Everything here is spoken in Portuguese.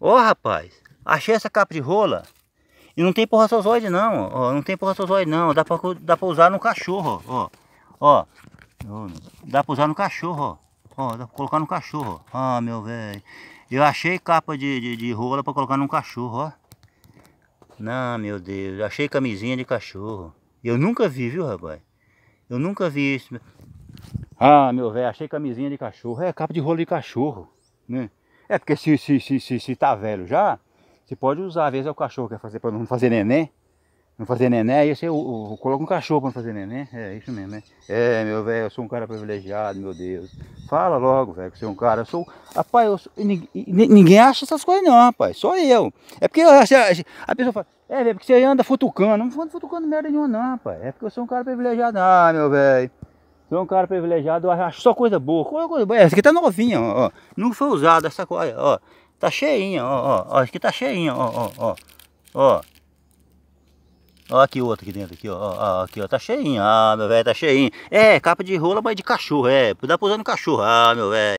Ó, oh, rapaz, achei essa capa de rola. E não tem porra sozoide não, ó. Não tem porra sozoide não. Dá pra, dá pra usar no cachorro, ó. Ó. Dá pra usar no cachorro, ó. Ó, dá pra colocar no cachorro. Ah, meu velho. Eu achei capa de, de, de rola pra colocar no cachorro, ó. Não, meu Deus. Achei camisinha de cachorro. Eu nunca vi, viu, rapaz? Eu nunca vi isso. Ah, meu velho, achei camisinha de cachorro. É capa de rolo de cachorro, né? É porque se se, se, se, se tá velho já, você pode usar, às vezes é o cachorro que quer fazer para não fazer neném. Não fazer neném, aí você coloca um cachorro para não fazer neném. É isso mesmo, né? É, meu velho, eu sou um cara privilegiado, meu Deus. Fala logo, velho, que você é um cara. Eu sou. Rapaz, eu sou, ninguém acha essas coisas, não, rapaz. Só eu. É porque a pessoa fala. É, velho, porque você anda futucando. Não anda futucando merda nenhuma, não, rapaz. É porque eu sou um cara privilegiado. Ah, meu velho. Sou é um cara privilegiado, acho só coisa boa. É coisa boa. É, essa aqui tá novinha, ó, Nunca foi usada essa coisa, ó. Tá cheinha, ó, ó, ó. Essa aqui tá cheinha, ó, ó, ó. Ó. Ó aqui aqui dentro, aqui, ó. ó aqui, ó. Tá cheinha. Ah, meu velho, tá cheinha. É, capa de rola, mas de cachorro, é. Dá pra usar no cachorro. Ah, meu velho.